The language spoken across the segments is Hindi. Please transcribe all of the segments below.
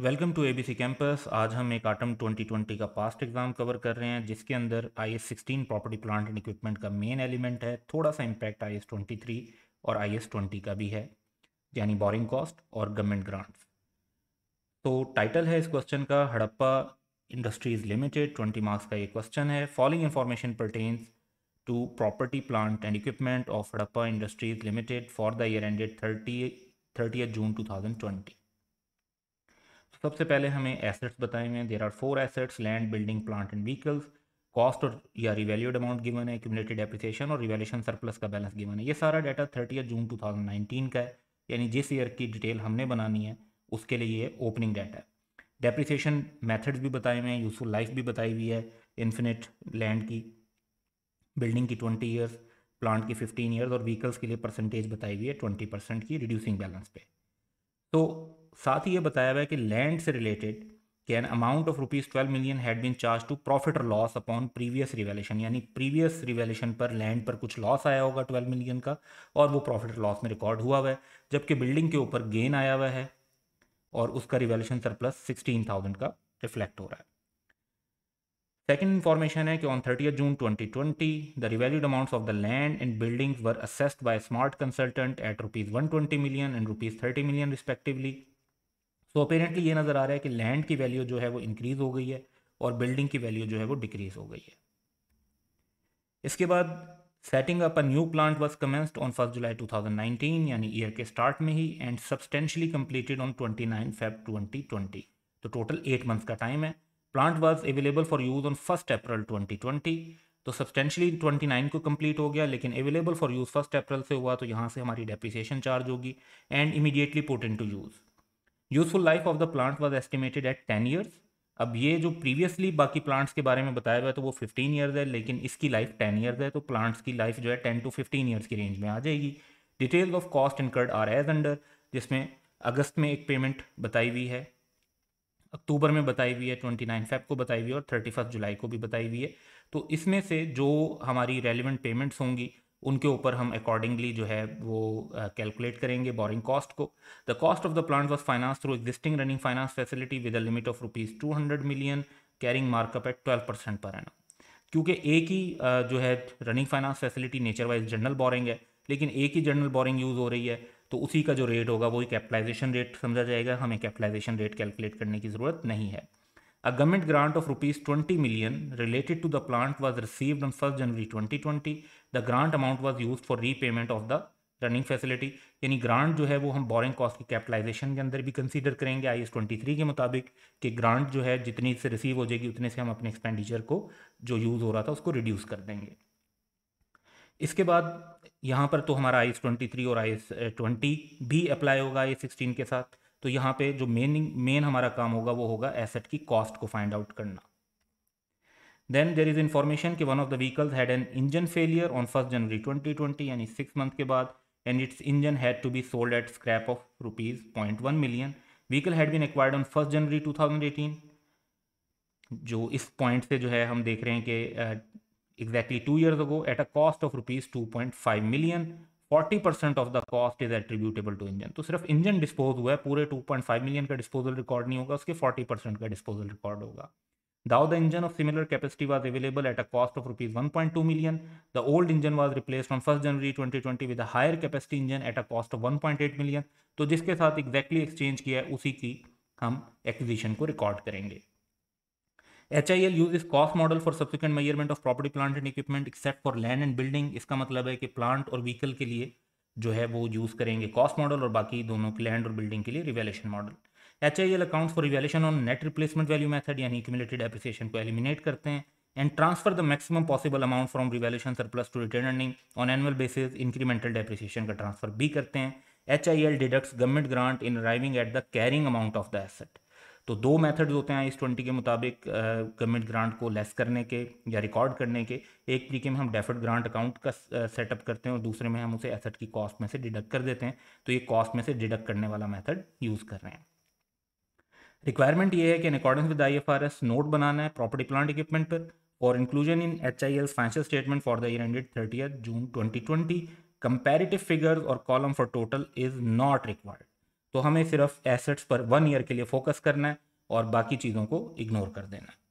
वेलकम टू एबीसी कैंपस आज हम एक आटम 2020 का पास्ट एग्जाम कवर कर रहे हैं जिसके अंदर I S sixteen property plant and equipment का मेन एलिमेंट है थोड़ा सा impact I S twenty three और आई एस ट्वेंटी का भी है यानी बोरिंग कॉस्ट और गवर्नमेंट ग्रांट्स तो टाइटल है इस क्वेश्चन का Harappa Industries Limited twenty marks का ये क्वेश्चन है following information pertains to property plant and equipment of Harappa Industries Limited for the year ended thirty thirty June two thousand twenty सबसे पहले हमें एसेट्स बताए हुए हैं there are four assets land building plant and vehicles cost और या रिवेल्यूड अमाउंट गिवन है क्यूमलेटेड एप्रिसिएशन और रिवेल्यूशन सरप्लस का बैलेंस गिवन है ये सारा डाटा थर्टी जून 2019 का है यानी जिस ईयर की डिटेल हमने बनानी है उसके लिए ये ओपनिंग डाटा है डेप्रिसिएशन मैथड्स भी बताए हुए हैं यूजफुल लाइफ भी बताई हुई है इन्फिनिट लैंड की बिल्डिंग की ट्वेंटी ईयर्स प्लांट की फिफ्टीन ईयर्स और व्हीकल्स के लिए परसेंटेज बताई हुई है ट्वेंटी परसेंट की रिड्यूसिंग बैलेंस पे तो साथ ही ये बताया हुआ है कि लैंड से रिलेटेड कि an amount of rupees twelve million had been charge to profit और लॉस अपॉन प्रीवियस रिवेलेशन यानी प्रीवियस रिवेलेशन पर लैंड पर कुछ लॉस आया होगा ट्वेल्व मिलियन का और वो प्रॉफिट और लॉस में रिकॉर्ड हुआ हुआ है जबकि बिल्डिंग के ऊपर गेन आया हुआ है और उसका रिवेलेशन सरप्लस सिक्सटीन थाउजेंड का रिफ्लेक्ट हो रहा है सेकेंड इन्फॉर्मेशन है कि on thirty June twenty twenty the revalued amount of the land and buildings were assessed by Smart consultant at rupees one twenty million and rupees thirty million respectively so apparently ये नज़र आ रहा है कि लैंड की वैल्यू जो है वो इंक्रीज़ हो गई है और बिल्डिंग की वैल्यू जो है वो डिक्रीज़ हो गई है इसके बाद setting up a new plant was commenced on first July 2019 यानी ईयर के स्टार्ट में ही and substantially completed on 29 Feb 2020 तो टोटल एट मंथ्स का टाइम है plant was available for use on first April 2020 तो सब्सटेंशली 29 को कम्प्लीट हो गया लेकिन available for use first April से हुआ तो यहाँ से हमारी डेप्रिसिएशन चार्ज होगी and immediately put in to use useful life of the plant was estimated at ten years अब ये जो प्रीवियसली बाकी प्लांट्स के बारे में बताया हुआ है तो वो फिफ्टीन ईयर्स है लेकिन इसकी लाइफ टेन ईयर्स है तो प्लांट्स की लाइफ जो है टेन टू फिफ्टीन ईयर्स की रेंज में आ जाएगी detail of cost incurred are as under जिसमें अगस्त में एक पेमेंट बताई हुई है अक्टूबर में बताई हुई है ट्वेंटी नाइन फेब को बताई हुई है और थर्टी फर्स्ट जुलाई को भी बताई हुई है तो इसमें से जो हमारी रेलिवेंट पेमेंट्स होंगी उनके ऊपर हम अकॉर्डिंगली जो है वो कैलकुलेट uh, करेंगे बोरिंग कॉस्ट को the cost of the plant was finance through existing running finance facility with a limit of rupees two hundred million carrying markup at twelve percent per annum क्योंकि एक ही uh, जो है running finance facility nature wise general borrowing है लेकिन एक ही जनरल बोरिंग यूज़ हो रही है तो उसी का जो रेट होगा वही कैपिटलाइजेशन रेट समझा जाएगा हमें कैपिटलाइजेशन रेट कैलकुलेट करने की ज़रूरत नहीं है government grant of rupees twenty million related to the plant was received on first January twenty twenty the grant amount was use for repayment of the running facility यानी ग्रांट जो है वो हम बोरिंग कॉस्ट की कैपिटलाइजेशन के अंदर भी कंसीडर करेंगे आई एस ट्वेंटी थ्री के मुताबिक कि ग्रांट जो है जितनी से रिसीव हो जाएगी उतने से हम अपने एक्सपेंडिचर को जो यूज़ हो रहा था उसको रिड्यूस कर देंगे इसके बाद यहाँ पर तो हमारा आई एस ट्वेंटी थ्री और आई एस ट्वेंटी भी अप्लाई होगा आई एस सिक्सटीन के साथ तो यहाँ पे जो मेन मेन हमारा काम होगा वो होगा एसेट की कॉस्ट को फाइंड आउट करना देन देर इज इन्फॉर्मेशन की one of the vehicle had an engine failure on first January twenty यानी सिक्स मंथ के बाद and its engine had to be sold at scrap of rupees point one million vehicle had been acquired on first January two thousand eighteen जो इस पॉइंट से जो है हम देख रहे हैं कि exactly two years ago at a cost of rupees two point five million forty percent of the cost is attributable to engine तो सिर्फ इंजन डिस्पोज हुआ है पूरे टू पॉइंट फाइव मिलियन का डिस्पोजल रिकॉर्ड नहीं होगा उसके फोर्टी परसेंट का डिस्पोजल रिकॉर्ड होगा Now the engine of similar capacity was available at a cost of rupees 1.2 million. The old engine was replaced from 1st January 2020 with a higher capacity engine at a cost of 1.8 million. तो जिसके साथ एग्जैक्टली exactly एक्सचेंज किया है उसी की हम एक्विजिशन को रिकॉर्ड करेंगे H I L use is cost model for subsequent measurement of property plant and equipment except for land and building इसका मतलब है कि प्लांट और व्हीकल के लिए जो है वो यूज़ करेंगे कॉस्ट मॉडल और बाकी दोनों के लैंड और बिल्डिंग के लिए revaluation model H I L account for revaluation on net replacement value method यानी क्यूमुलेटेड एप्रिसिएशन को एलिमिनेट करते हैं and transfer the maximum possible amount from revaluation surplus to retained earning on annual basis incremental depreciation का ट्रांसफर भी करते हैं H I L deducts government grant in arriving at the carrying amount of the asset तो दो मेथड्स होते हैं इस ट्वेंटी के मुताबिक गवर्नमेंट ग्रांट को लेस करने के या रिकॉर्ड करने के एक तरीके में हम डेफर्ड ग्रांट अकाउंट का सेटअप करते हैं और दूसरे में हम उसे एसेट की कॉस्ट में से डिडक्ट कर देते हैं तो ये कॉस्ट में से डिडक्ट करने वाला मेथड यूज़ कर रहे हैं रिक्वायरमेंट ये है कि in according with I F R S note बनाना है प्रॉपर्टी प्लांट इक्विपमेंट पर और inclusion in H I L financial statement for the year ended thirty June twenty twenty comparative figure और column for total is not required तो हमें सिर्फ एसेट्स पर वन ईयर के लिए फोकस करना है और बाकी चीज़ों को इग्नोर कर देना है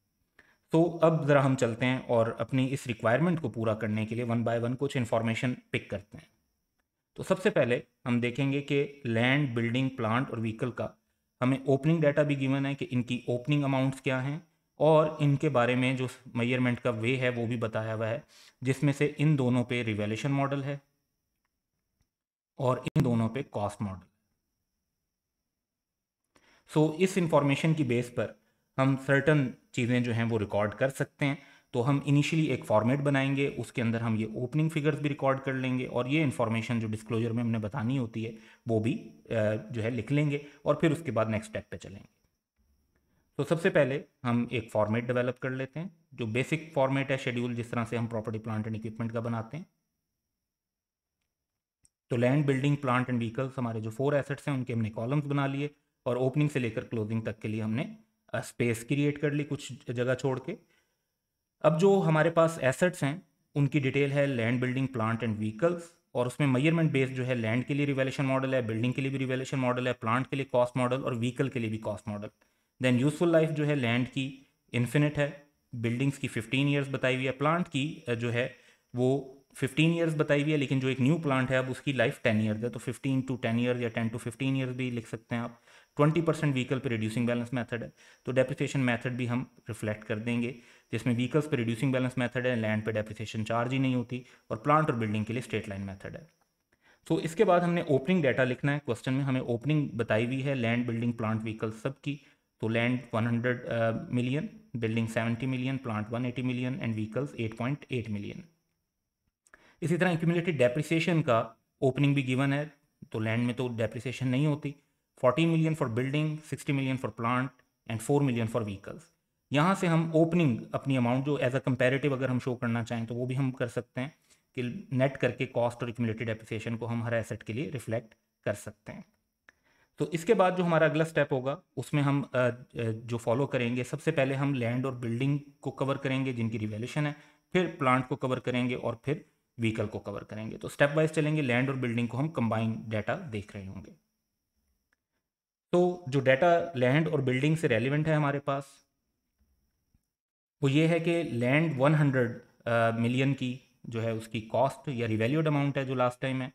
तो अब ज़रा हम चलते हैं और अपनी इस रिक्वायरमेंट को पूरा करने के लिए वन बाय वन कुछ इन्फॉर्मेशन पिक करते हैं तो सबसे पहले हम देखेंगे कि लैंड बिल्डिंग प्लांट और व्हीकल का हमें ओपनिंग डाटा भी गिवन है कि इनकी ओपनिंग अमाउंट्स क्या हैं और इनके बारे में जो मेयरमेंट का वे है वो भी बताया हुआ है जिसमें से इन दोनों पे रिवेल्यूशन मॉडल है और इन दोनों पे कॉस्ट मॉडल सो so, इस इंफॉर्मेशन की बेस पर हम सर्टन चीज़ें जो हैं वो रिकॉर्ड कर सकते हैं तो हम इनिशियली एक फॉर्मेट बनाएंगे उसके अंदर हम ये ओपनिंग फिगर्स भी रिकॉर्ड कर लेंगे और ये इन्फॉर्मेशन जो डिस्क्लोजर में हमने बतानी होती है वो भी जो है लिख लेंगे और फिर उसके बाद नेक्स्ट स्टेप पे चलेंगे तो सबसे पहले हम एक फॉर्मेट डेवलप कर लेते हैं जो बेसिक फॉर्मेट है शेड्यूल जिस तरह से हम प्रॉपर्टी प्लांट एंड इक्विपमेंट का बनाते हैं तो land building plant and vehicles हमारे जो फोर एसेट्स हैं उनके हमने कॉलम्स बना लिए और ओपनिंग से लेकर क्लोजिंग तक के लिए हमने स्पेस क्रिएट कर ली कुछ जगह छोड़ के अब जो हमारे पास एसेट्स हैं उनकी डिटेल है land building plant and vehicles और उसमें मेजरमेंट बेस्ड जो है लैंड के लिए रिवेलेशन मॉडल है बिल्डिंग के लिए भी रिवेलेशन मॉडल है प्लांट के लिए कॉस्ट मॉडल और व्हीकल के लिए भी cost model then useful life जो है लैंड की इन्फिनिट है बिल्डिंग्स की फिफ्टीन ईयर्स बताई हुई है प्लांट की जो है वो फिफ्टीन ईयर्स बताई हुई है लेकिन जो एक न्यू प्लांट है अब उसकी लाइफ टेन ईयर्स है तो फिफ्टीन टू टेन ईयर्स या टेन टू फिफ्टीन ईयर्स भी लिख सकते हैं आप ट्वेंटी परसेंट व्हीकल पर रिड्यूसिंग बैलेंस मैथड है तो डेप्रिसिएशन मैथड भी हम रिफ्लेक्ट कर देंगे जिसमें व्हीकल्स पे रिड्यूसिंग बैलेंस मेथड है लैंड पे डेप्रिसिएशन चार्ज ही नहीं होती और प्लांट और बिल्डिंग के लिए स्ट्रेट लाइन मेथड है सो so, इसके बाद हमने ओपनिंग डाटा लिखना है क्वेश्चन में हमें ओपनिंग बताई हुई है लैंड बिल्डिंग प्लांट व्हीकल सब की तो land 100 million building 70 million plant 180 million and vehicles 8.8 million इसी तरह एक्यूमुलेटेड डेप्रिसिएशन का ओपनिंग भी गिवन है तो लैंड में तो डेप्रिसिएशन नहीं होती 40 million for building 60 million for plant and 4 million for vehicles यहाँ से हम ओपनिंग अपनी अमाउंट जो एज अ कंपेरेटिव अगर हम शो करना चाहें तो वो भी हम कर सकते हैं कि नेट करके कॉस्ट और एक्यूमुलेटेड एप्रिसिएशन को हम हर एसेट के लिए रिफ्लेक्ट कर सकते हैं तो इसके बाद जो हमारा अगला स्टेप होगा उसमें हम जो फॉलो करेंगे सबसे पहले हम लैंड और बिल्डिंग को कवर करेंगे जिनकी रिवेल्यूशन है फिर प्लांट को कवर करेंगे और फिर व्हीकल को कवर करेंगे तो स्टेप वाइज चलेंगे लैंड और बिल्डिंग को हम कंबाइन डाटा देख रहे होंगे तो जो डाटा लैंड और बिल्डिंग से रेलिवेंट है हमारे पास वो ये है कि लैंड 100 मिलियन की जो है उसकी कॉस्ट या रिवेल्यूड अमाउंट है जो लास्ट टाइम है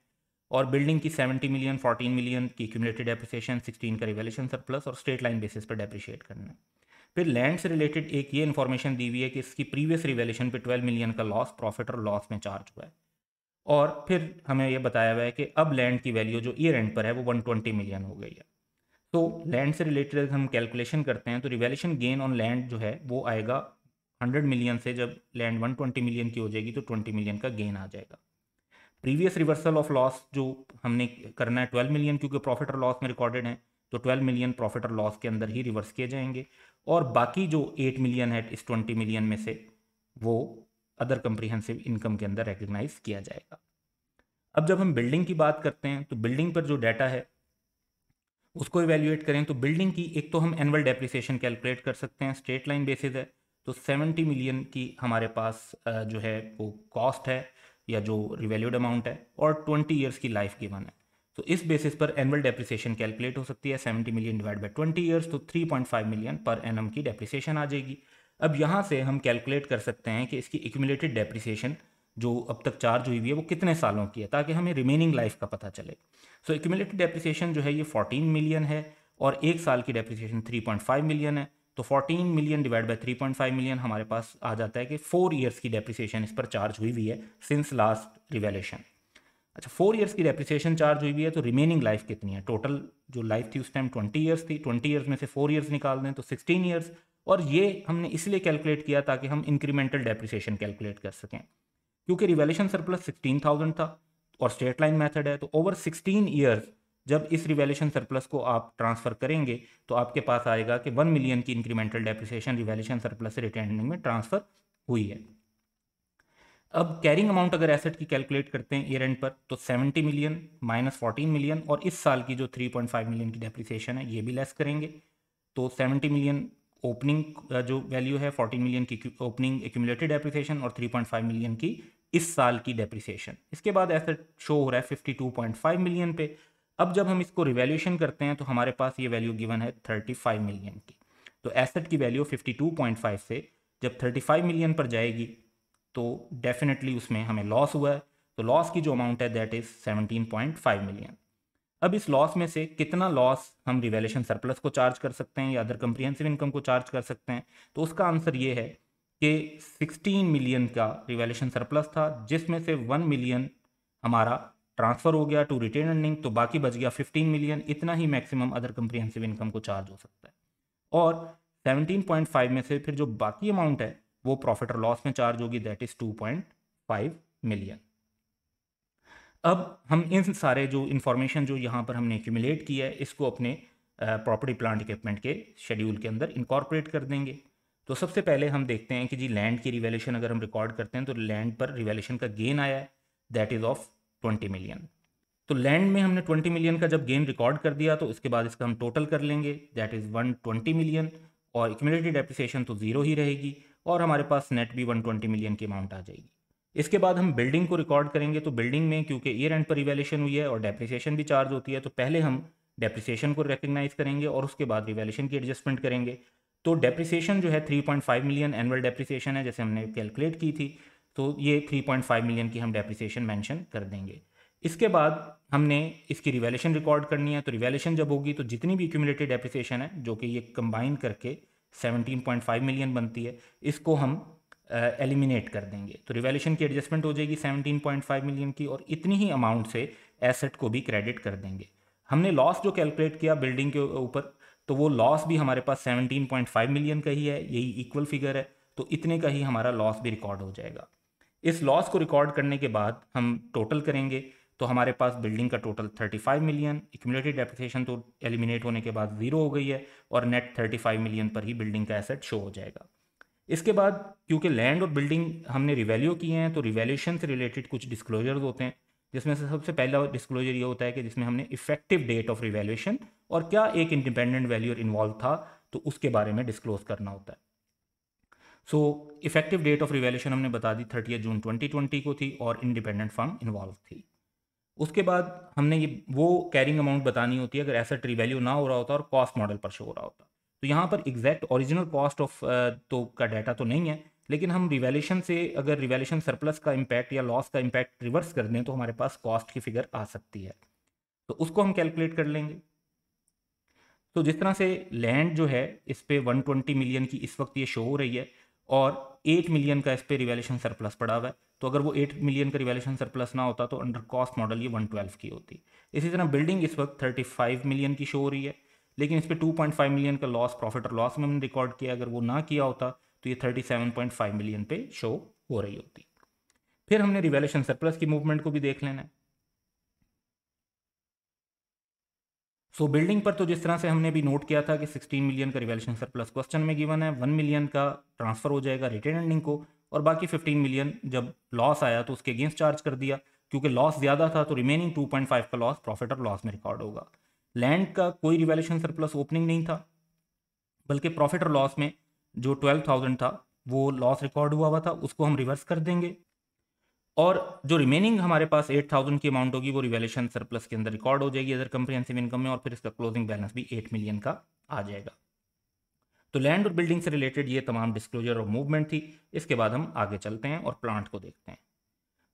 और बिल्डिंग की 70 मिलियन 14 मिलियन की क्यूमलेटेड एप्रिसिएशन 16 का रिवेल्यूशन सरप्लस और स्ट्रेट लाइन बेसिस पर डेप्रिशिएट करना है फिर लैंड से रिलेटेड एक ये इन्फॉर्मेशन दी हुई है कि इसकी प्रीवियस रिवेल्यूशन पर ट्वेल्व मिलियन का लॉस प्रॉफिट और लॉस में चार्ज हुआ है और फिर हमें यह बताया हुआ है कि अब लैंड की वैल्यू जो ईयर एंड पर है वो वन मिलियन हो गई है तो लैंड से रिलेटेड हम कैलकुलेशन करते हैं तो रिवेल्यूशन गेन ऑन लैंड जो है वो आएगा हंड्रेड मिलियन से जब लैंड वन ट्वेंटी मिलियन की हो जाएगी तो ट्वेंटी मिलियन का गेन आ जाएगा प्रीवियस रिवर्सल ऑफ लॉस जो हमने करना है ट्वेल्व मिलियन क्योंकि प्रॉफिट और लॉस में रिकॉर्डेड है तो ट्वेल्व मिलियन प्रॉफिट और लॉस के अंदर ही रिवर्स किए जाएंगे और बाकी जो एट मिलियन है इस ट्वेंटी मिलियन में से वो अदर कंप्रीहेंसिव इनकम के अंदर रिकग्नाइज किया जाएगा अब जब हम बिल्डिंग की बात करते हैं तो बिल्डिंग पर जो डाटा है उसको इवेल्युएट करें तो बिल्डिंग की एक तो हम एनुअल डेप्रिसिएशन कैलकुलेट कर सकते हैं स्ट्रेट लाइन बेसिस है तो 70 मिलियन की हमारे पास जो है वो कॉस्ट है या जो रिवेल्यूड अमाउंट है और 20 ईयर्स की लाइफ गिवन है तो इस बेसिस पर एनुअल डेप्रिसिएशन कैलकुलेट हो सकती है 70 million divide by twenty years तो 3.5 मिलियन पर एम की डेप्रिसिएशन आ जाएगी अब यहाँ से हम कैलकुलेट कर सकते हैं कि इसकी एक्यूमुलेटेड डेप्रिसिएशन जो अब तक चार्ज हुई हुई है वो कितने सालों की है ताकि हमें रिमेनिंग लाइफ का पता चले सो एक्यूमुलेटेड डेप्रिसिएशन जो है ये 14 मिलियन है और एक साल की डेप्रिसिएशन 3.5 मिलियन है तो 14 मिलियन डिवाइड बाय 3.5 मिलियन हमारे पास आ जाता है कि फोर ईयर्स की डेप्रिसिएशन इस पर चार्ज हुई हुई है सिंस लास्ट रिवेलेशन अच्छा फोर ईयर्स की डेप्रिसिएशन चार्ज हुई हुई है तो रिमेनिंग लाइफ कितनी है टोटल जो लाइफ थी उस टाइम ट्वेंटी ईयर्स थी ट्वेंटी ईयर्स में से फोर ईयर्स निकाल दें तो सिक्सटीन ईयर्स और ये हमने इसलिए कैलकुलेट किया ताकि हम इंक्रीमेंटल डेप्रिसिएशन कैलकुलेट कर सकें क्योंकि रिवेलेशन सरप्लस सिक्सटीन थाउजेंड था और स्ट्रेट लाइन मैथड है तो ओवर सिक्सटीन ईयर्स जब इस रिवेल्यूशन सरप्लस को आप ट्रांसफ़र करेंगे तो आपके पास आएगा कि वन मिलियन की इंक्रीमेंटल डेप्रिसिएशन रिवेल्यूशन सरप्लस से रिटेन में ट्रांसफ़र हुई है अब कैरिंग अमाउंट अगर एसेट की कैलकुलेट करते हैं ईयर एंड पर तो 70 मिलियन माइनस फोर्टीन मिलियन और इस साल की जो 3.5 मिलियन की डेप्रिसिएशन है ये भी लेस करेंगे तो 70 मिलियन ओपनिंग जो वैल्यू है 14 मिलियन की ओपनिंग एक्यूमुलेटेड डेप्रिसिएशन और 3.5 मिलियन की इस साल की डेप्रिसिएशन इसके बाद एसेट शो हो रहा है 52.5 मिलियन पे अब जब हम इसको रिवेल्यूशन करते हैं तो हमारे पास ये वैल्यू गिवन है 35 मिलियन की तो एसेट की वैल्यू 52.5 से जब 35 मिलियन पर जाएगी तो डेफिनेटली उसमें हमें लॉस हुआ है तो लॉस की जो अमाउंट है दैट इज़ 17.5 मिलियन अब इस लॉस में से कितना लॉस हम रिवेल्यूशन सरप्लस को चार्ज कर सकते हैं या अदर कंप्रीहेंसिव इनकम को चार्ज कर सकते हैं तो उसका आंसर ये है कि सिक्सटीन मिलियन का रिवेल्यूशन सरप्लस था जिसमें से वन मिलियन हमारा ट्रांसफर हो गया टू रिटेन अर्निंग तो बाकी बच गया 15 मिलियन इतना ही मैक्सिमम अदर कंप्रीहेंसिव इनकम को चार्ज हो सकता है और 17.5 में से फिर जो बाकी अमाउंट है वो प्रॉफिट और लॉस में चार्ज होगी दैट इज 2.5 मिलियन अब हम इन सारे जो इन्फॉर्मेशन जो यहाँ पर हमने एक्यूमुलेट किया है इसको अपने प्रॉपर्टी प्लांट इक्विपमेंट के शेड्यूल के अंदर इनकॉर्पोरेट कर देंगे तो सबसे पहले हम देखते हैं कि जी लैंड की रिवेल्यूशन अगर हम रिकॉर्ड करते हैं तो लैंड पर रिवेल्यूशन का गेन आया है that is of twenty million तो लैंड में हमने ट्वेंटी मिलियन का जब गेन रिकॉर्ड कर दिया तो उसके बाद इसका हम टोटल कर लेंगे that is one twenty million और इक्यूमलेटेड डेप्रिसिएशन तो ज़ीरो ही रहेगी और हमारे पास नेट भी वन ट्वेंटी मिलियन की अमाउंट आ जाएगी इसके बाद हम बिल्डिंग को रिकॉर्ड करेंगे तो बिल्डिंग में क्योंकि ईयर एंड पर रिवेल्यूशन हुई है और डेप्रिसिएशन भी चार्ज होती है तो पहले हम डेप्रिसिएशन को रिकग्नाइज करेंगे और उसके बाद रिवेल्यूशन की एडजस्टमेंट करेंगे तो डेप्रिसिएशन जो है 3.5 मिलियन एनुअल डेप्रिसिएशन है जैसे हमने कैलकुलेट की थी तो ये 3.5 मिलियन की हम डेप्रिसिएशन मेंशन कर देंगे इसके बाद हमने इसकी रिवेलेशन रिकॉर्ड करनी है तो रिवेलेशन जब होगी तो जितनी भी एक्यूमलेटेड डेप्रिसिएशन है जो कि ये कंबाइन करके 17.5 मिलियन बनती है इसको हम एलिमिनेट uh, कर देंगे तो रिवेलेशन की एडजस्टमेंट हो जाएगी 17.5 मिलियन की और इतनी ही अमाउंट से एसेट को भी क्रेडिट कर देंगे हमने लॉस जो कैलकुलेट किया बिल्डिंग के ऊपर तो वो लॉस भी हमारे पास 17.5 मिलियन का ही है यही इक्वल फिगर है तो इतने का ही हमारा लॉस भी रिकॉर्ड हो जाएगा इस लॉस को रिकॉर्ड करने के बाद हम टोटल करेंगे तो हमारे पास बिल्डिंग का टोटल 35 मिलियन इक्यूलेटिव डेप्रिसिएशन तो एलिमिनेट होने के बाद ज़ीरो हो गई है और नेट 35 मिलियन पर ही बिल्डिंग का एसेट शो हो जाएगा इसके बाद क्योंकि लैंड और बिल्डिंग हमने रिवेल्यू किए हैं तो रिवेल्यूशन से रिलेटेड कुछ डिस्क्लोजर्स होते हैं जिसमें से सबसे पहला डिस्क्लोजर ये होता है कि जिसमें हमने इफेक्टिव डेट ऑफ रिवेल्यूशन और क्या एक इंडिपेंडेंट वैल्यूर इन्वॉल्व था तो उसके बारे में डिस्क्लोज करना होता है so effective date of revaluation हमने बता दी थर्टी जून 2020 को थी और इंडिपेंडेंट फर्म इन्वॉल्व थी उसके बाद हमने ये वो कैरिंग अमाउंट बतानी होती है अगर एसेट रिवैल्यू ना हो रहा होता और कॉस्ट मॉडल पर शो हो रहा होता तो यहाँ पर एग्जैक्ट ओरिजिनल कॉस्ट ऑफ तो का डाटा तो नहीं है लेकिन हम रिवेल्यूशन से अगर रिवेल्यूशन सरप्लस का इम्पैक्ट या लॉस का इम्पैक्ट रिवर्स कर दें तो हमारे पास कॉस्ट की फिगर आ सकती है तो उसको हम कैलकुलेट कर लेंगे तो जिस तरह से लैंड जो है इस पर 120 मिलियन की इस वक्त ये शो हो रही है और एट मिलियन का इस पर रिवेल्यूशन सरप्लस पड़ा हुआ है तो अगर वो एट मिलियन का रिवेल्यूशन सरप्लस ना होता तो अंडर कॉस्ट मॉडल ये वन ट्वेल्व की होती इसी तरह बिल्डिंग इस वक्त थर्टी फाइव मिलियन की शो हो रही है लेकिन इस पर टू पॉइंट फाइव मिलियन का लॉस प्रॉफिट और लॉस में हमने रिकॉर्ड किया अगर वो ना किया होता तो ये thirty seven point five million पे शो हो रही होती फिर हमने रिवेल्यूशन सरप्लस की मूवमेंट को भी देख लेना है सो so, बिल्डिंग पर तो जिस तरह से हमने भी नोट किया था कि 16 मिलियन का रिवेल्यूशन सरप्लस क्वेश्चन में गिवन है 1 मिलियन का ट्रांसफर हो जाएगा रिटेन एंडिंग को और बाकी 15 मिलियन जब लॉस आया तो उसके अगेंस्ट चार्ज कर दिया क्योंकि लॉस ज़्यादा था तो रिमेनिंग 2.5 का लॉस प्रॉफिट और लॉस में रिकॉर्ड होगा लैंड का कोई रिवेल्यूशन सरप्लस ओपनिंग नहीं था बल्कि प्रॉफिट और लॉस में जो ट्वेल्व था वो लॉस रिकॉर्ड हुआ हुआ था उसको हम रिवर्स कर देंगे और जो रिमेनिंग हमारे पास एट थाउजेंड की अमाउंट होगी वो रिवेल्यूशन सरप्लस के अंदर रिकॉर्ड हो जाएगी अदर कंप्रीहेंसिव इनकम में और फिर इसका क्लोजिंग बैलेंस भी एट मिलियन का आ जाएगा तो लैंड और बिल्डिंग से रिलेटेड ये तमाम डिस्क्लोजर और मूवमेंट थी इसके बाद हम आगे चलते हैं और प्लांट को देखते हैं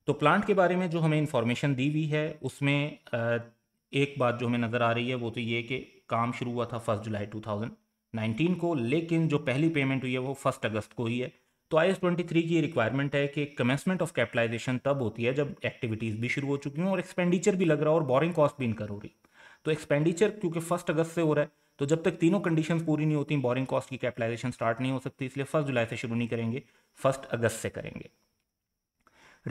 तो प्लांट के बारे में जो हमें इन्फॉर्मेशन दी हुई है उसमें एक बात जो हमें नज़र आ रही है वो तो ये कि काम शुरू हुआ था फर्स्ट जुलाई 2019 को लेकिन जो पहली पेमेंट हुई है वो फर्स्ट अगस्त को ही है तो आई एस ट्वेंटी थ्री की रिक्वायरमेंट है कि कमेंसमेंट ऑफ कैपिटलाइजेशन तब होती है जब एक्टिविटीज़ भी शुरू हो चुकी हूँ और एक्सपेंडिचर भी लग रहा है और बोरिंग कॉस्ट भी इनकर हो रही तो एक्सपेंडिचर क्योंकि फर्स्ट अगस्त से हो रहा है तो जब तक तीनों कंडीशन पूरी नहीं होती बोरिंग कॉस्ट की कैपिटलाइजेशन स्टार्ट नहीं हो सकती इसलिए फर्स्ट जुलाई से शुरू नहीं करेंगे फर्स्ट अगस्त से करेंगे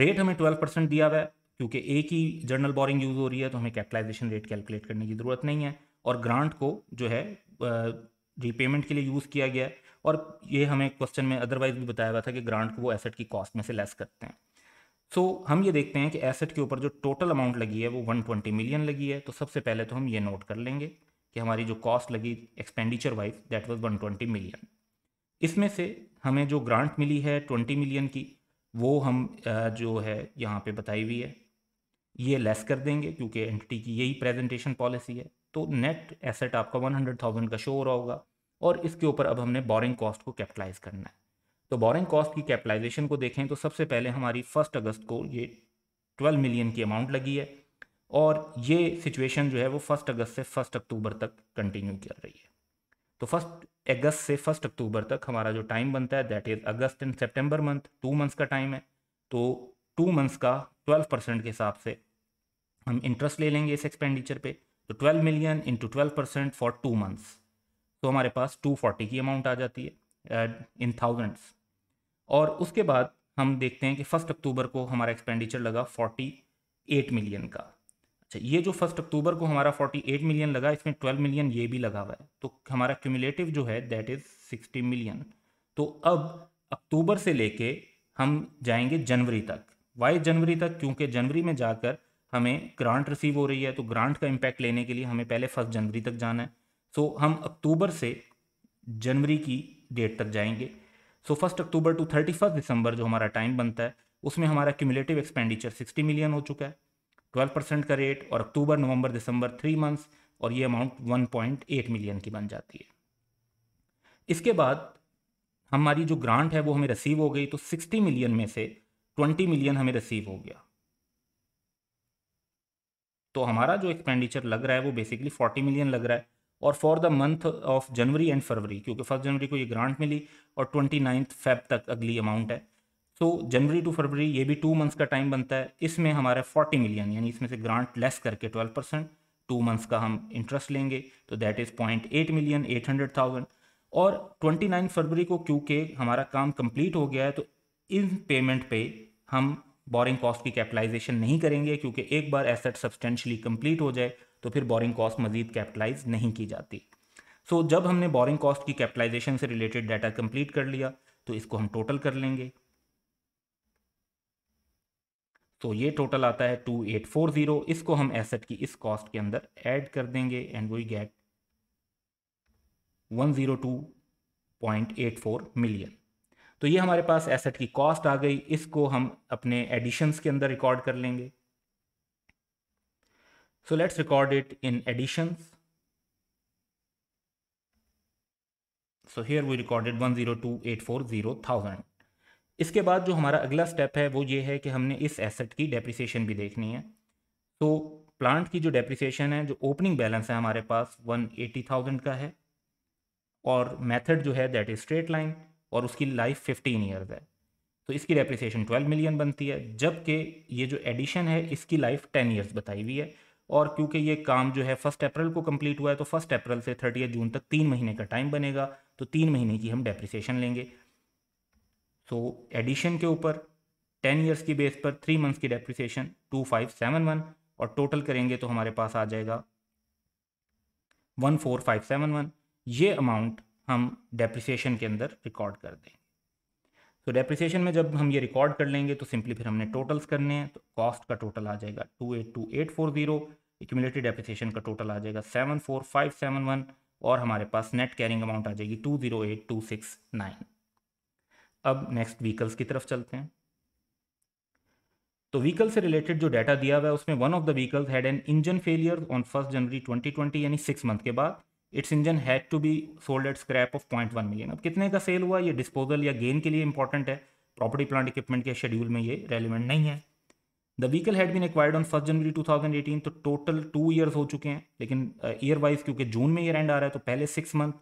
रेट हमें ट्वेल्व परसेंट दिया हुआ है क्योंकि एक ही जर्नल बोरिंग यूज़ हो रही है तो हमें कैपिटलाइजेशन रेट कैलकुलेट करने की ज़रूरत नहीं है और ग्रांट को जो है रीपेमेंट के लिए यूज़ किया गया है और ये हमें क्वेश्चन में अदरवाइज भी बताया हुआ था कि ग्रांट को वो एसेट की कॉस्ट में से लेस करते हैं सो so, हम ये देखते हैं कि एसेट के ऊपर जो टोटल अमाउंट लगी है वो 120 मिलियन लगी है तो सबसे पहले तो हम ये नोट कर लेंगे कि हमारी जो कॉस्ट लगी expenditure wise that was 120 million इसमें से हमें जो ग्रांट मिली है 20 मिलियन की वो हम जो है यहाँ पे बताई हुई है ये लेस कर देंगे क्योंकि एंटिटी की यही प्रेजेंटेशन पॉलिसी है तो नेट एसेट आपका वन हंड्रेड थाउजेंड का शो हो रहा होगा और इसके ऊपर अब हमने बोरिंग कॉस्ट को कैपिटलाइज करना है तो बोरिंग कॉस्ट की कैपिटलाइजेशन को देखें तो सबसे पहले हमारी फर्स्ट अगस्त को ये ट्वेल्व मिलियन की अमाउंट लगी है और ये सिचुएशन जो है वो फर्स्ट अगस्त से फर्स्ट अक्टूबर तक कंटिन्यू कर रही है तो फर्स्ट अगस्त से फर्स्ट अक्टूबर तक हमारा जो टाइम बनता है that is August and September month two months का टाइम है तो टू मंथ्स का ट्वेल्व परसेंट के हिसाब से हम इंटरेस्ट ले लेंगे इस एक्सपेंडिचर पे तो twelve million into twelve percent for two months तो हमारे पास 240 की अमाउंट आ जाती है इन थाउजेंड्स और उसके बाद हम देखते हैं कि फर्स्ट अक्टूबर को हमारा एक्सपेंडिचर लगा 48 मिलियन का अच्छा ये जो फर्स्ट अक्टूबर को हमारा 48 मिलियन लगा इसमें 12 मिलियन ये भी लगा हुआ है तो हमारा क्यूमुलेटिव जो है दैट इज़ 60 मिलियन तो अब अक्टूबर से लेके हम जाएंगे जनवरी तक वाई जनवरी तक क्योंकि जनवरी में जाकर हमें ग्रांट रिसीव हो रही है तो ग्रांट का इम्पैक्ट लेने के लिए हमें पहले फर्स्ट जनवरी तक जाना है सो so, हम अक्टूबर से जनवरी की डेट तक जाएंगे so first October to thirty first December जो हमारा टाइम बनता है उसमें हमारा क्यूमुलेटिव एक्सपेंडिचर सिक्सटी मिलियन हो चुका है ट्वेल्व परसेंट का रेट और अक्टूबर नवंबर दिसंबर थ्री मंथ्स और ये amount one point eight million की बन जाती है इसके बाद हमारी जो ग्रांट है वो हमें रिसीव हो गई तो सिक्सटी मिलियन में से ट्वेंटी मिलियन हमें रिसीव हो गया तो हमारा जो एक्सपेंडिचर लग रहा है वो बेसिकली फोर्टी मिलियन लग रहा है और for the month of January and February क्योंकि फर्स्ट जनवरी को ये ग्रांट मिली और ट्वेंटी नाइन्थ फेब तक अगली अमाउंट है सो जनवरी टू फरवरी ये भी टू मंथ्स का टाइम बनता है इसमें हमारा फोर्टी मिलियन यानी इसमें से ग्रांट लेस करके ट्वेल्व परसेंट टू मंथ्स का हम इंटरेस्ट लेंगे तो that is point eight million eight hundred thousand और ट्वेंटी नाइन्थ फरवरी को क्योंकि हमारा काम कंप्लीट हो गया है तो इन पेमेंट पे हम बोरिंग कॉस्ट की कैपिटलाइजेशन नहीं करेंगे क्योंकि एक बार एसेट सब्सटेंशली कंप्लीट हो जाए तो फिर बोरिंग कॉस्ट मजीद कैपिटलाइज नहीं की जाती सो so, जब हमने बोरिंग कॉस्ट की कैपिटलाइजेशन से रिलेटेड डाटा कंप्लीट कर लिया तो इसको हम टोटल कर लेंगे तो ये टोटल आता है टू एट फोर जीरो इसको हम एसेट की इस कॉस्ट के अंदर ऐड कर देंगे and we get one zero two point eight four million तो ये हमारे पास एसेट की कॉस्ट आ गई इसको हम अपने एडिशंस के अंदर रिकॉर्ड कर लेंगे so let's record it in additions so here we recorded one zero two eight four zero thousand इसके बाद जो हमारा अगला स्टेप है वो ये है कि हमने इस एसेट की डेप्रिसिएशन भी देखनी है तो प्लांट की जो डेप्रिसिएशन है जो ओपनिंग बैलेंस है हमारे पास वन एटी थाउजेंड का है और मेथड जो है दैट इज स्ट्रेट लाइन और उसकी लाइफ फिफ्टीन ईयर्स है तो इसकी डेप्रिसिएशन ट्वेल्व मिलियन बनती है जबकि ये जो एडिशन है इसकी लाइफ टेन ईयर्स बताई हुई है और क्योंकि ये काम जो है फर्स्ट अप्रैल को कंप्लीट हुआ है तो फर्स्ट अप्रैल से थर्टी जून तक तीन महीने का टाइम बनेगा तो तीन महीने की हम डेप्रिसिएशन लेंगे सो so, एडिशन के ऊपर टेन ईयर्स की बेस पर थ्री मंथ्स की depreciation two five seven one और टोटल करेंगे तो हमारे पास आ जाएगा one four five seven one ये अमाउंट हम डेप्रिसिएशन के अंदर रिकॉर्ड कर देंगे तो डेप्रिसिएशन में जब हम ये रिकॉर्ड कर लेंगे तो सिंपली फिर हमने टोटल्स करने हैं तो कॉस्ट का टोटल आ जाएगा two eight two eight four zero accumulated depreciation का टोटल आ जाएगा seven four five seven one और हमारे पास नेट कैरिंग अमाउंट आ जाएगी two zero eight two six nine अब नेक्स्ट व्हीकल्स की तरफ चलते हैं तो व्हीकल से रिलेटेड जो डाटा दिया हुआ है उसमें one of the vehicles had an engine failure on first January 2020 यानी सिक्स मंथ के बाद its engine had to be sold at scrap of point one million अब कितने का सेल हुआ ये डिस्पोजल या गेन के लिए इंपॉर्टेंट है प्रॉपर्टी प्लांट इक्विपमेंट के शेड्यूल में ये रेलिवेंट नहीं है the vehicle had been acquired on first January 2018 तो टोटल टू ईयर्स हो चुके हैं लेकिन ईयर uh, वाइज क्योंकि जून में ईयर एंड आ रहा है तो पहले सिक्स मंथ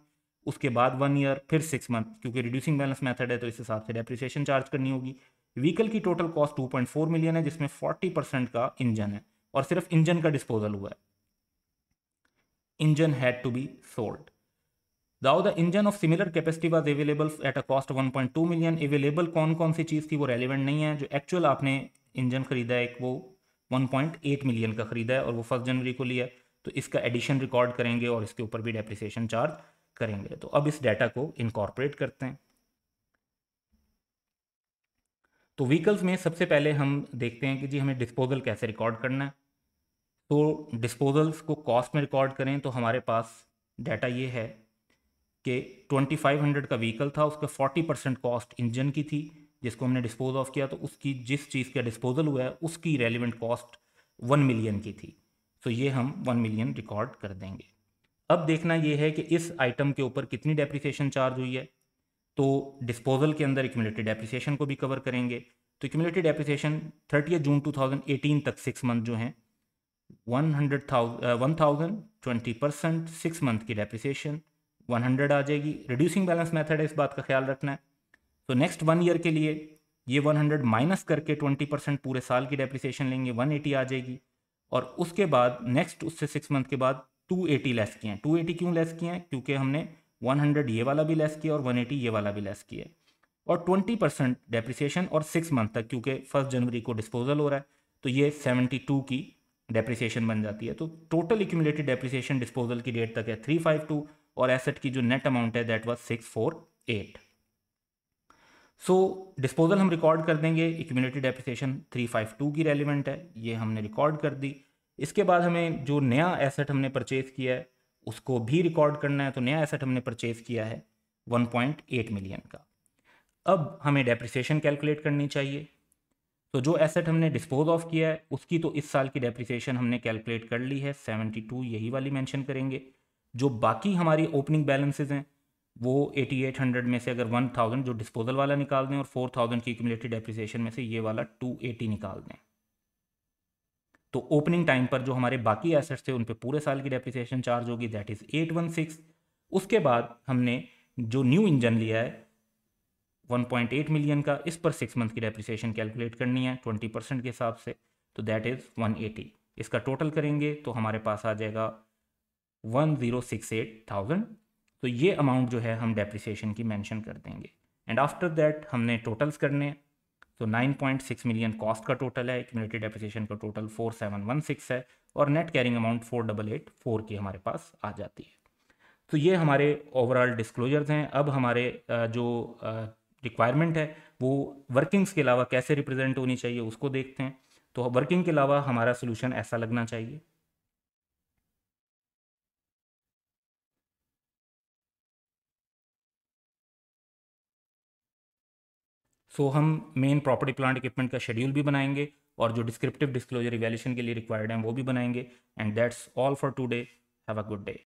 उसके बाद वन ईयर फिर सिक्स मंथ क्योंकि रिड्यूसिंग बैलेंस मेथड है तो इस हिसाब से डेप्रिसिएशन चार्ज करनी होगी व्हीकल की टोटल कॉस्ट 2.4 मिलियन है जिसमें 40 परसेंट का इंजन है और सिर्फ इंजन का डिस्पोजल हुआ है engine had to be sold. Though the engine of similar capacity was available at a cost of 1.2 million, available कौन कौन सी चीज़ थी वो relevant नहीं है जो actual आपने engine खरीदा है एक वो 1.8 million का खरीदा है और वो फर्स्ट जनवरी को लिया तो इसका एडिशन रिकॉर्ड करेंगे और इसके ऊपर भी डेप्रिसिएशन चार्ज करेंगे तो अब इस डाटा को इनकॉर्पोरेट करते हैं तो व्हीकल्स में सबसे पहले हम देखते हैं कि जी हमें डिस्पोजल कैसे रिकॉर्ड करना है तो डिस्पोजल्स को कॉस्ट में रिकॉर्ड करें तो हमारे पास डाटा ये है कि 2500 का व्हीकल था उसका 40 परसेंट कॉस्ट इंजन की थी जिसको हमने डिस्पोज ऑफ किया तो उसकी जिस चीज़ का डिस्पोजल हुआ है उसकी रेलिवेंट कॉस्ट वन मिलियन की थी तो ये हम वन मिलियन रिकॉर्ड कर देंगे अब देखना ये है कि इस आइटम के ऊपर कितनी डेप्रिसिएशन चार्ज हुई है तो डिस्पोजल के अंदर इक्यूमुलेटेड डेप्रिसिएशन को भी कवर करेंगे तो इक्यूमुलेटेड डेप्रिसिएशन थर्टी जून 2018 तक सिक्स मंथ जो हैं one hundred thousand one thousand twenty percent six month की डेप्रिसिएशन वन हंड्रेड आ जाएगी रिड्यूसिंग बैलेंस मेथड है इस बात का ख्याल रखना है तो नेक्स्ट वन ईयर के लिए ये वन हंड्रेड माइनस करके ट्वेंटी परसेंट पूरे साल की डेप्रिसिएशन लेंगे वन एटी आ जाएगी और उसके बाद नेक्स्ट उससे सिक्स मंथ के बाद टू एटी लेस किए हैं टू एटी क्यों लेस किए हैं क्योंकि हमने वन हंड्रेड ये वाला भी लेस किया और वन एटी ये वाला भी लेस किया और ट्वेंटी परसेंट डेप्रिसिएशन और सिक्स मंथ तक क्योंकि फर्स्ट जनवरी को डिस्पोजल हो रहा है तो ये सेवेंटी टू की डेप्रिसिएशन बन जाती है तो टोटल इक्यूमुलेटेड डेप्रिसिएशन डिस्पोजल की डेट तक है थ्री फाइव टू और एसेट की जो नेट अमाउंट है that was six four eight so disposal हम रिकॉर्ड कर देंगे accumulated depreciation three five two की रेलिवेंट है ये हमने रिकॉर्ड कर दी इसके बाद हमें जो नया एसेट हमने परचेज किया है उसको भी रिकॉर्ड करना है तो नया एसेट हमने परचेज किया है एट मिलियन का अब हमें डेप्रिसिएशन कैलकुलेट करनी चाहिए तो जो एसेट हमने डिस्पोज ऑफ किया है उसकी तो इस साल की डेप्रिसिएशन हमने कैलकुलेट कर ली है 72 यही वाली मेंशन करेंगे जो बाकी हमारी ओपनिंग बैलेंसेज हैं वो 8800 में से अगर 1000 जो डिस्पोजल वाला निकाल दें और 4000 की एक्यूमलेटेड डेप्रिसिएशन में से ये वाला 280 निकाल दें तो ओपनिंग टाइम पर जो हमारे बाकी एसेट्स थे उन पर पूरे साल की डेप्रिसिएशन चार्ज होगी दैट इज़ एट उसके बाद हमने जो न्यू इंजन लिया है 1.8 मिलियन का इस पर सिक्स मंथ की डेप्रिसिएशन कैलकुलेट करनी है 20 परसेंट के हिसाब से तो दैट इज़ 180 इसका टोटल करेंगे तो हमारे पास आ जाएगा 1068000 तो ये अमाउंट जो है हम डेप्रिसिएशन की मेंशन कर देंगे एंड आफ्टर दैट हमने टोटल्स करने तो 9.6 मिलियन कॉस्ट का टोटल है इक्यूमलेटेड डेप्रिसिएशन का टोटल सिक्स है और नेट कैरिंग अमाउंट फोर की हमारे पास आ जाती है तो ये हमारे ओवरऑल डिस्क्लोजर्स हैं अब हमारे जो रिक्वायरमेंट है वो वर्किंग्स के अलावा कैसे रिप्रेजेंट होनी चाहिए उसको देखते हैं तो वर्किंग के अलावा हमारा सोल्यूशन ऐसा लगना चाहिए सो so, हम मेन प्रॉपर्टी प्लांट इक्विपमेंट का शेड्यूल भी बनाएंगे और जो डिस्क्रिप्टिव डिस्क्लोजर इवेल्यूशन के लिए रिक्वायर्ड है वो भी बनाएंगे and that's all for today have a good day